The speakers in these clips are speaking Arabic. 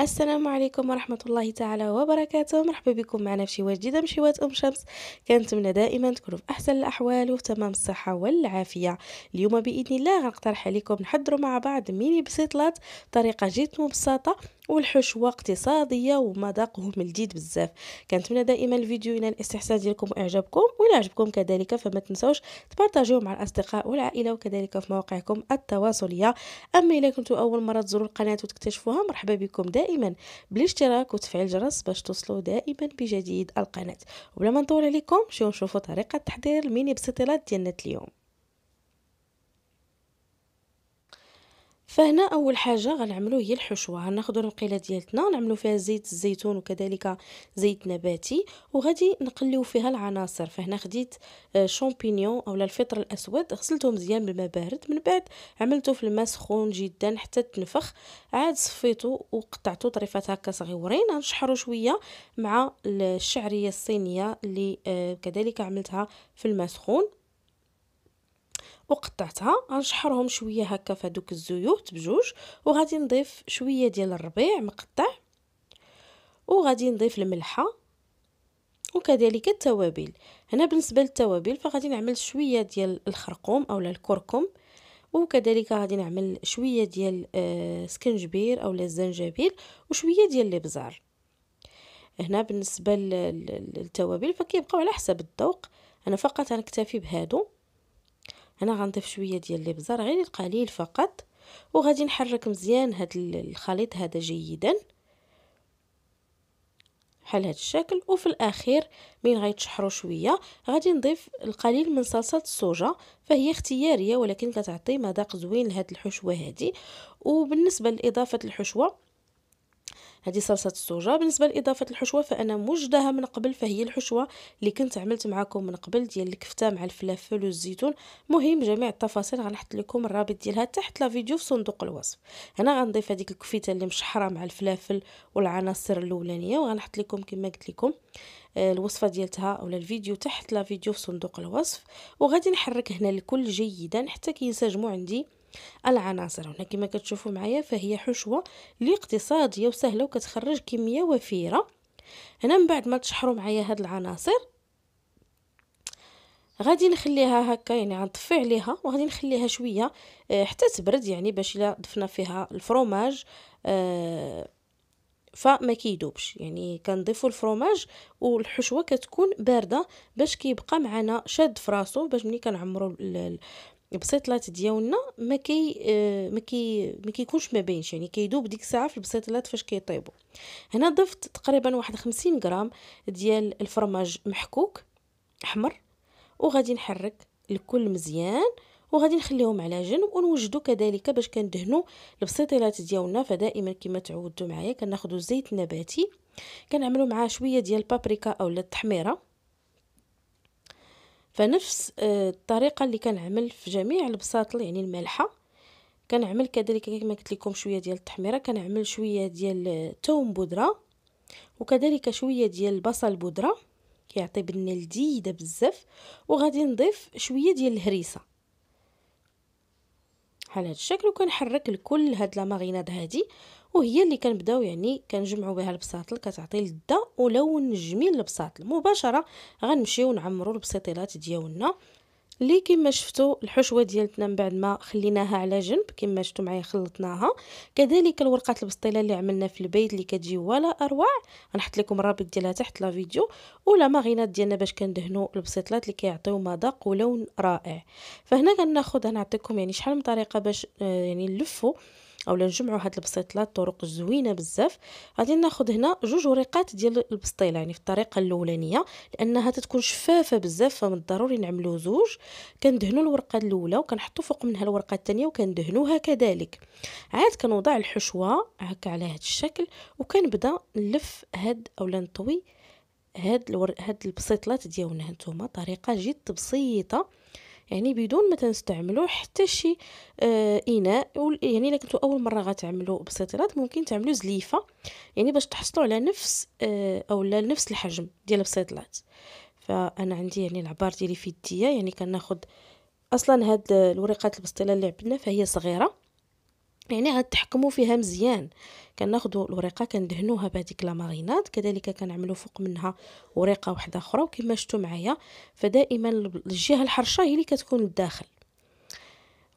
السلام عليكم ورحمة الله تعالى وبركاته مرحبا بكم معنا في شوات جديدة من شوات أم شمس كنتمنى دائما تكونوا في أحسن الأحوال وفي تمام الصحة والعافية اليوم بإذن الله غنقترح عليكم نحضروا مع بعض ميني بسيطلات بطريقة جد مبسطة والحشوه اقتصاديه ومذاقهم الجديد بزاف كنتمنى دائما الفيديو ينال الاستحسان ديالكم واعجابكم وإلا عجبكم كذلك فما تنسوش تبارطاجيوه مع الاصدقاء والعائله وكذلك في مواقعكم التواصليه اما الا كنتوا اول مره تزوروا القناه وتكتشفوها مرحبا بكم دائما بالاشتراك وتفعيل الجرس باش توصلوا دائما بجديد القناه وبلا ما نطول عليكم شو نشوفوا طريقه تحضير الميني بسطيلات ديالنا اليوم فهنا اول حاجه غنعملو هي الحشوه غناخذوا المقيله ديالتنا نعملو فيها زيت الزيتون وكذلك زيت نباتي وغادي نقليو فيها العناصر فهنا خديت شامبينيون آه، اولا الفطر الاسود غسلته مزيان بالماء بارد من بعد عملته في الماء سخون جدا حتى تنفخ عاد صفيتو وقطعته طريفات هكا صغيورين غنشحرو شويه مع الشعريه الصينيه اللي آه، كذلك عملتها في الماء سخون وقطعتها غنشحرهم شويه هكا في الزيوت بجوج وغادي نضيف شويه ديال الربيع مقطع وغادي نضيف الملحه وكذلك التوابل هنا بالنسبه للتوابل فغادي نعمل شويه ديال الخرقوم اولا الكركم وكذلك غادي نعمل شويه ديال آه، سكنجبير اولا الزنجبيل وشويه ديال الابزار هنا بالنسبه للتوابل فكيبقاو على حسب الذوق انا فقط غنكتفي بهادو هنا غنضيف شويه ديال الابزار غير القليل فقط وغادي نحرك مزيان هذا الخليط هذا جيدا بحال هذا الشكل وفي الاخير من غيتشحروا شويه غادي نضيف القليل من صلصه الصوجه فهي اختياريه ولكن كتعطي مذاق زوين لهاد الحشوه هذه وبالنسبه لاضافه الحشوه هذه صلصه السوجا بالنسبه لاضافه الحشوه فانا موجدها من قبل فهي الحشوه اللي كنت عملت معكم من قبل ديال الكفته مع الفلافل والزيتون مهم جميع التفاصيل غنحط لكم الرابط ديالها تحت لا فيديو في صندوق الوصف هنا غنضيف هذيك الكفته اللي مشحره مع الفلافل والعناصر الاولانيه وغنحط لكم كما قلت لكم آه، الوصفه ديالتها اولا الفيديو تحت لا فيديو في صندوق الوصف وغادي نحرك هنا الكل جيدا حتى كينسجموا عندي العناصر هنا كما كتشوفوا معايا فهي حشوه اللي اقتصاديه وسهله وكتخرج كميه وفيره هنا من بعد ما تشحروا معايا هاد العناصر غادي نخليها هكا يعني غنطفي عليها وغادي نخليها شويه آه، حتى تبرد يعني باش الا ضفنا فيها الفروماج آه، فما كيدوبش يعني كنضيفوا الفروماج والحشوه كتكون بارده باش كيبقى معنا شاد فراسو باش ملي كنعمروا البسيطلات ديالنا ما كي آه، ما كي ما كيكونش ما باينش يعني كيدوب ديك الساعه في البسيطلات فاش كيطيبوا هنا ضفت تقريبا واحد 50 غرام ديال الفرماج محكوك احمر وغادي نحرك الكل مزيان وغادي نخليهم على جنب ونوجدو كذلك باش كندهنوا البسيطيلات ديالنا فدائما كما تعودتوا معايا كناخذوا الزيت النباتي كنعملوا معاه شويه ديال البابريكا اولا التحميره فنفس آه، الطريقه اللي كنعمل في جميع البساط يعني المالحه كنعمل كذلك كما قلت لكم شويه ديال التحميره كنعمل شويه ديال الثوم آه، بودره وكذلك شويه ديال البصل بودره كيعطي بنه لذيذه بزاف وغادي نضيف شويه ديال الهريسه بحال هذا الشكل وكنحرك لكل هاد لاماريناد هادي وهي اللي كنبداو يعني كنجمعوا بها البساطل كتعطي لذه ولون جميل للبساطل مباشره غنمشيو نعمروا البسيطيلات ديالنا اللي كما شفتوا الحشوه ديالتنا من بعد ما خليناها على جنب كما شفتوا معايا خلطناها كذلك الورقات البسطيله اللي عملنا في البيت اللي كتجي ولا اروع غنحط لكم الرابط ديالها تحت لا فيديو ولا ماغينات ديالنا باش كندهنوا البسيطلات اللي كيعطيو مذاق ولون رائع فهنا كناخذ غنعطيكم يعني شحال من طريقه باش آه، يعني نلفوا اولا نجمعوا هاد البسطيلات طرق زوينه بزاف غادي ناخذ هنا جوج وريقات ديال البسطيله يعني في الطريقه الاولانيه لانها تتكون شفافه بزاف فمن الضروري نعملو زوج كندهنوا الورقه الاولى وكنحطوا فوق منها الورقه الثانيه وكندهنوها كذلك عاد كنوضع الحشوه هكا على هاد الشكل وكنبدا نلف هاد اولا نطوي هاد الور... هاد البسيطلات ديالنا هانتوما طريقه جد بسيطه يعني بدون ما تنستعملو حتى شي آه اناء يعني الا كنتو اول مره غتعملو بسيطرات ممكن تعملو زليفه يعني باش تحصلوا على نفس آه اولا نفس الحجم ديال البسيطلات فانا عندي يعني العبار ديالي في يديا يعني كناخد اصلا هاد الوريقات البسطيله اللي عبدنا فهي صغيره يعني غتحكموا فيها مزيان كناخذوا الوريقه كندهنوها بهذيك لا ماريناد كذلك كنعملوا فوق منها وريقه واحده اخرى وكما شفتوا معايا فدائما الجهه الحرشه هي اللي كتكون الداخل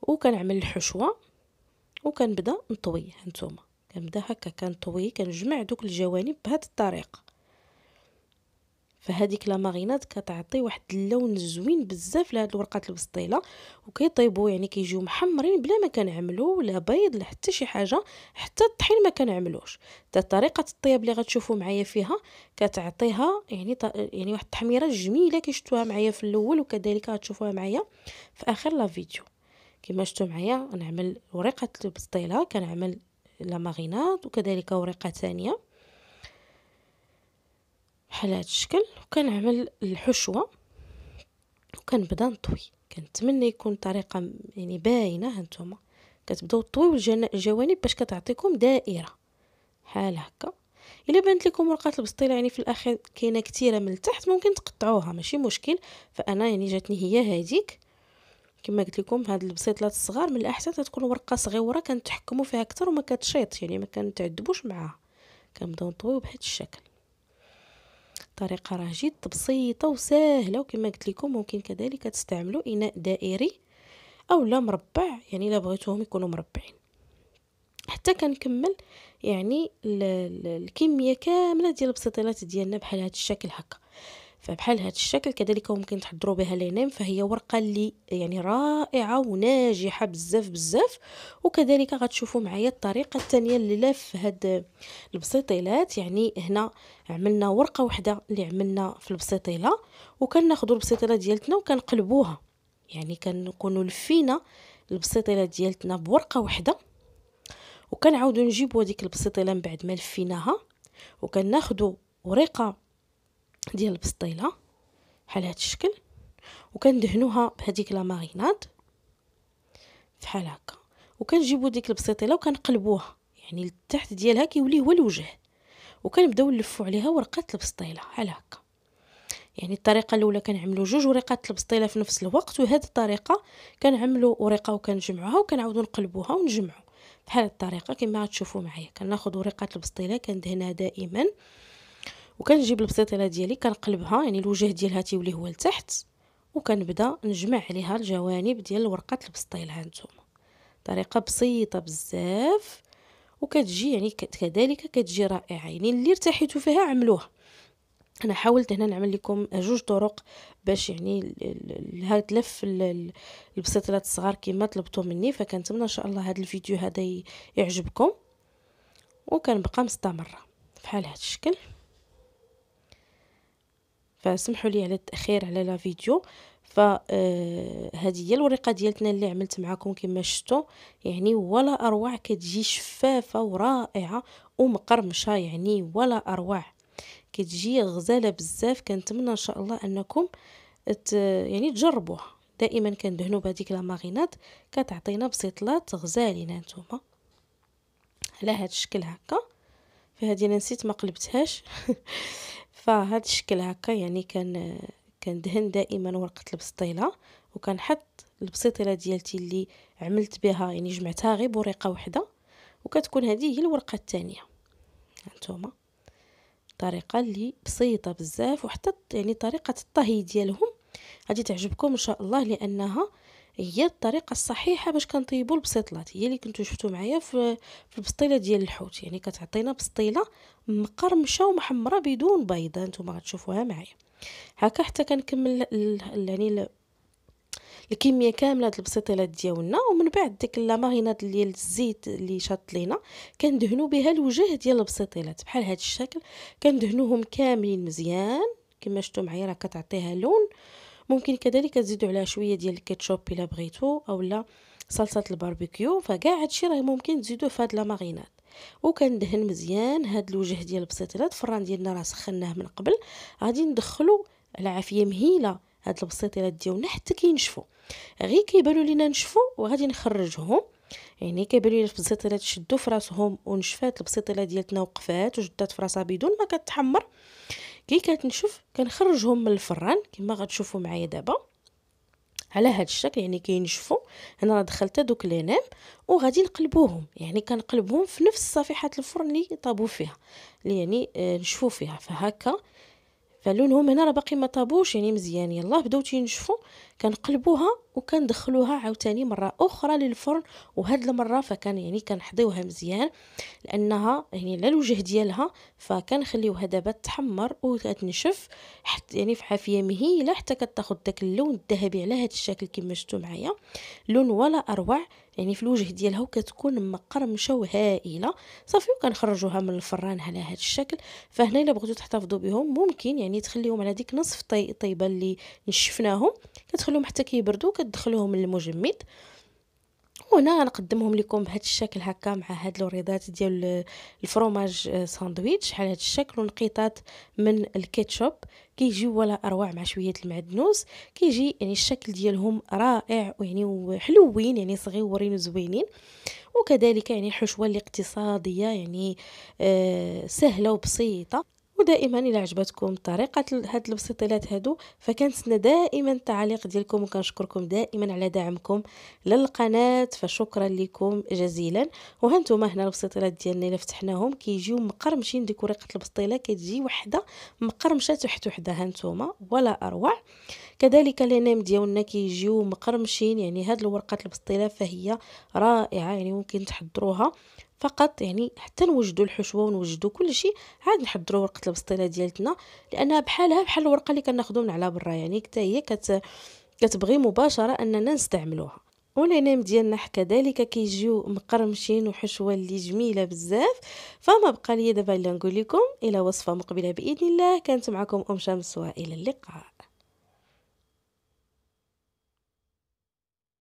وكنعمل الحشوه وكنبدا نطويها نتوما كنبدا هكا كنطوي كنجمع دوك الجوانب بهاد الطريقه فهذيك لا ماريناد كتعطي واحد اللون زوين بزاف لهاد الورقات البسطيله وكيطيبوا يعني كيجيو محمرين بلا ما كنعملو لا بيض لا حتى شي حاجه حتى الطحين ما كنعملوش حتى طريقه الطياب اللي غتشوفوا معايا فيها كتعطيها يعني يعني واحد التحميره جميله كيشتوها معايا في الاول وكذلك غتشوفوها معايا في اخر لا فيديو كما شفتوا معايا نعمل ورقه البسطيله كنعمل لا ماريناد وكذلك ورقه ثانيه بحال هاد الشكل وكنعمل الحشوه وكنبدا نطوي كنتمنى يكون طريقه يعني باينه هانتوما كتبداو طويو الجوانب باش كتعطيكم دائره بحال هكا الا بانت لكم ورقه البسطيله يعني في الاخر كاينه كثيره من التحت ممكن تقطعوها ماشي مشكل فانا يعني جاتني هي هذيك كما قلت لكم هاد البسيطلات الصغار من الاحسن تكون ورقه صغيره كنتحكموا فيها اكثر وما كتشيط يعني ما كنتعذبوش معاها كنبداو نطويو بهذا الشكل الطريقه راه جد بسيطه وسهله وكما قلت لكم ممكن كذلك تستعملوا اناء دائري او لا مربع يعني الا بغيتوهم يكونوا مربعين حتى كنكمل يعني الكميه كامله ديال البسيطيلات ديالنا بحال هذا الشكل هكا فبحال هذا الشكل كذلك ممكن تحضروا بها لينيم فهي ورقه اللي يعني رائعه وناجحه بزاف بزاف وكذلك غتشوفوا معايا الطريقه الثانيه لف هاد البسيطيلات يعني هنا عملنا ورقه واحده اللي عملنا في البسيطيله وكناخذوا البسيطيله ديالتنا وكنقلبوها يعني كنكونوا لفينا البسيطيله ديالتنا بورقه واحده وكنعاودوا نجيبوا هذيك البسيطيله من بعد ما لفيناها وكناخذوا ورقه ديال البسطيله بحال هذا الشكل وكندهنوها بهذيك لا ماريناد فحال هكا وكنجيبوا ديك البسيطيله وكنقلبوها يعني التحت ديالها كيولي هو الوجه وكنبداو نلفوا عليها ورقه البسطيله بحال هكا يعني الطريقه الاولى كنعملوا جوج ورقات البسطيله في نفس الوقت وهذه الطريقه كنعملوا ورقه وكنجمعوها وكنعاودوا نقلبوها ونجمعوا بحال الطريقه كما تشوفوا معايا كناخذ ورقه البسطيله كندهنها دائما وكنجيب البسيطيله ديالي كنقلبها يعني الوجه ديالها تيولي هو لتحت وكنبدا نجمع عليها الجوانب ديال ورقه البسطيل هانتوما طريقه بسيطه بزاف وكتجي يعني كذلك كتجي رائعه يعني اللي ارتحيتوا فيها عملوها انا حاولت هنا نعمل لكم جوج طرق باش يعني هاد لف البسطيلات الصغار كما طلبتوا مني فكنتمنى ان شاء الله هذا الفيديو هذا يعجبكم وكنبقى مستمره بحال هذا الشكل فسمحوا لي على التاخير على لا فيديو فهذه آه، هي الورقه ديالتنا اللي عملت معكم كما شفتوا يعني ولا اروع كتجي شفافه ورائعه ومقرمشه يعني ولا اروع كتجي غزاله بزاف كنتمنى ان شاء الله انكم ت... يعني تجربوها دائما كندهنوا بهذيك لا ماريناد كتعطينا بسيطلات غزالين نتوما على هذا الشكل هكا فهذه انا نسيت ما قلبتهاش فهاد الشكل هكا يعني كان كندهن دائما ورقه البسطيله وكنحط البسيطيله ديالتي اللي عملت بها يعني جمعتها غير بوريقه واحده وكتكون هذه هي الورقه الثانيه هانتوما طريقه اللي بسيطه بزاف وحتى يعني طريقه الطهي ديالهم غادي تعجبكم ان شاء الله لانها هي الطريقه الصحيحه باش كنطيبوا البسيطلات هي اللي كنتو شفتو معايا في البسطيله ديال الحوت يعني كتعطينا بسطيله مقرمشه ومحمره بدون بيضه نتوما غتشوفوها معايا هكا حتى كنكمل يعني الكميه كامله د البسيطيلات ديالنا ومن بعد ديك ماريناد ديال الزيت اللي شاط لينا كندهنوا بها الوجه ديال البسيطيلات بحال هذا الشكل كندهنوهم كاملين مزيان كما شفتوا معايا راه كتعطيها لون ممكن كذلك تزيدوا عليها شويه ديال الكاتشوب الا بغيتو اولا صلصه الباربيكيو فكاع هادشي راه ممكن تزيدوه في هاد لا مارينات وكندهن مزيان هاد الوجه ديال البسيطيلات الفران ديالنا راه سخناه من قبل غادي ندخلو على عافيه مهيله هاد البسيطيلات ديالنا حتى كينشفوا غير كيبانوا لينا نشفوا وغادي نخرجهم يعني كيبانوا لينا البسيطيلات شدوا فراسهم ونشفات البسيطيله ديالتنا وقفات وجدات فراسها بدون ما كتحمر كي نشوف كنخرجهم من الفران كما غتشوفوا معايا دابا على هذا الشكل يعني كينشفوا انا راه دخلت دوك لينام وغادي نقلبوهم يعني كنقلبهم في نفس صفيحه الفرن اللي طابو فيها اللي يعني آه، نشفوا فيها فهكا فلونهم هنا راه باقي ما طابوش يعني مزيان يلاه بداو تينشفوا كنقلبوها وكندخلوها عاوتاني مره اخرى للفرن وهاد المره فكان يعني كنحضيوها مزيان لانها يعني على الوجه ديالها فكنخليوها دابا تحمر وتنشف حتى يعني في حافيه مهيله حتى كتاخد داك اللون الذهبي على هاد الشكل كما شفتوا معايا لون ولا اروع يعني في الوجه ديالها وكتكون مقرمشه وهائله صافي وكنخرجوها من الفران على هذا الشكل فهنا الا بغيتو تحتفظوا بهم ممكن يعني تخليهم على ديك نصف طي... طيبه اللي نشفناهم كتخليهم حتى كيبردوا دخلوهم للمجمد وهنا غنقدمهم لكم بهذا الشكل هكا مع هاد الوريضات ديال الفروماج ساندويتش بحال هذا الشكل ونقيطات من الكيتشوب كيجي ولا اروع مع شويه المعدنوس كيجي يعني الشكل ديالهم رائع ويعني حلوين يعني صغيورين وزوينين وكذلك يعني الحشوه اقتصاديه يعني آه سهله وبسيطه ودائما الى عجبتكم طريقه هاد البسيطيلات هادو فكنتسنى دائما التعليق ديالكم وكنشكركم دائما على دعمكم للقناه فشكرا لكم جزيلا وهانتوما هنا البسيطيلات ديالنا الا فتحناهم كيجيو مقرمشين ديك ورقه البسطيله كتجي وحده مقرمشه تحت وحده هانتوما ولا اروع كذلك الانام ديالنا كيجيو مقرمشين يعني هاد الورقه البسطيله فهي رائعه يعني ممكن تحضروها فقط يعني حتى نوجدوا الحشوه ونوجدوا كل شيء عاد نحضروا ورقه البسطيله ديالتنا لانها بحالها بحال الورقه اللي كناخذوا من على برا يعني حتى هي كت كتبغي مباشره اننا نستعملوها والعنام ديالنا كذلك كيجيو مقرمشين وحشوه اللي جميله بزاف فما بقى لي دابا الا نقول لكم الى وصفه مقبله باذن الله كانت معكم ام شمس والى اللقاء